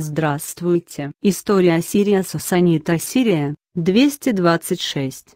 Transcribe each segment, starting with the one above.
Здравствуйте! История Сирия Сасанит Ассирия, 226.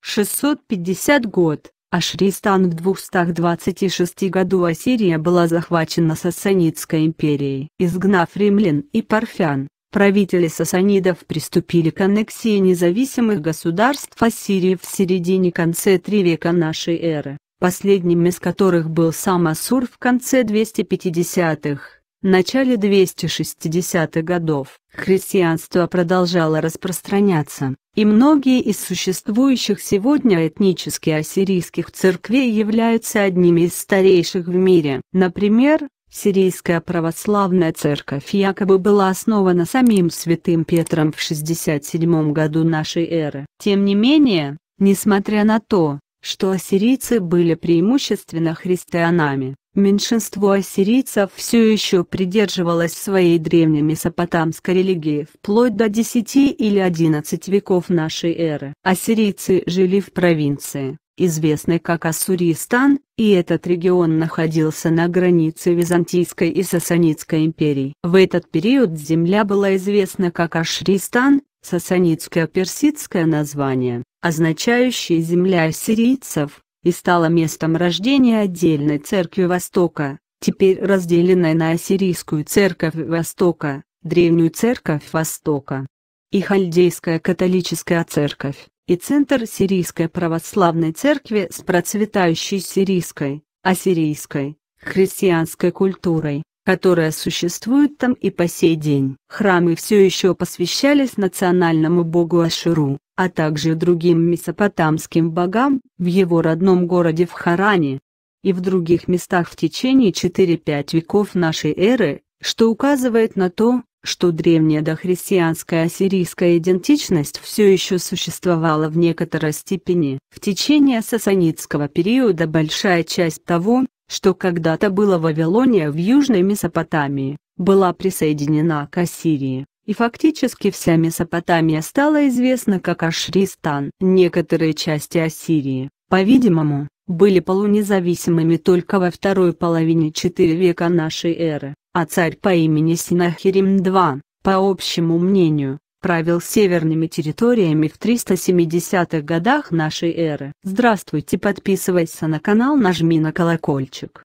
650 год, Ашристан в 226 году Ассирия была захвачена Сасанидской империей. Изгнав римлян и парфян, правители сасанидов приступили к аннексии независимых государств Ассирии в середине-конце три века нашей эры, последним из которых был сам Асур в конце 250-х. В начале 260-х годов христианство продолжало распространяться, и многие из существующих сегодня этнически ассирийских церквей являются одними из старейших в мире. Например, Сирийская православная церковь якобы была основана самим святым Петром в 67 году нашей эры. Тем не менее, несмотря на то, что ассирийцы были преимущественно христианами, Меньшинство ассирийцев все еще придерживалось своей древней месопотамской религии вплоть до 10 или 11 веков нашей эры. Ассирийцы жили в провинции, известной как Ассуристан, и этот регион находился на границе Византийской и Сасанидской империй. В этот период земля была известна как Ашристан, сасанидское персидское название, означающее «земля ассирийцев», и стала местом рождения отдельной церкви Востока, теперь разделенной на Ассирийскую церковь Востока, Древнюю церковь Востока и халдейская католическая церковь, и центр Сирийской православной церкви с процветающей сирийской, ассирийской, христианской культурой, которая существует там и по сей день. Храмы все еще посвящались национальному богу Ашеру, а также другим месопотамским богам в его родном городе в Харане и в других местах в течение 4-5 веков нашей эры, что указывает на то, что древняя дохристианская ассирийская идентичность все еще существовала в некоторой степени. В течение сасанидского периода большая часть того, что когда-то было Вавилония в Южной Месопотамии, была присоединена к Ассирии и фактически вся Месопотамия стала известна как Ашристан. Некоторые части Ассирии, по-видимому, были полунезависимыми только во второй половине IV века нашей эры, а царь по имени Синахирим II, по общему мнению, правил северными территориями в 370-х годах нашей эры. Здравствуйте, подписывайся на канал, нажми на колокольчик.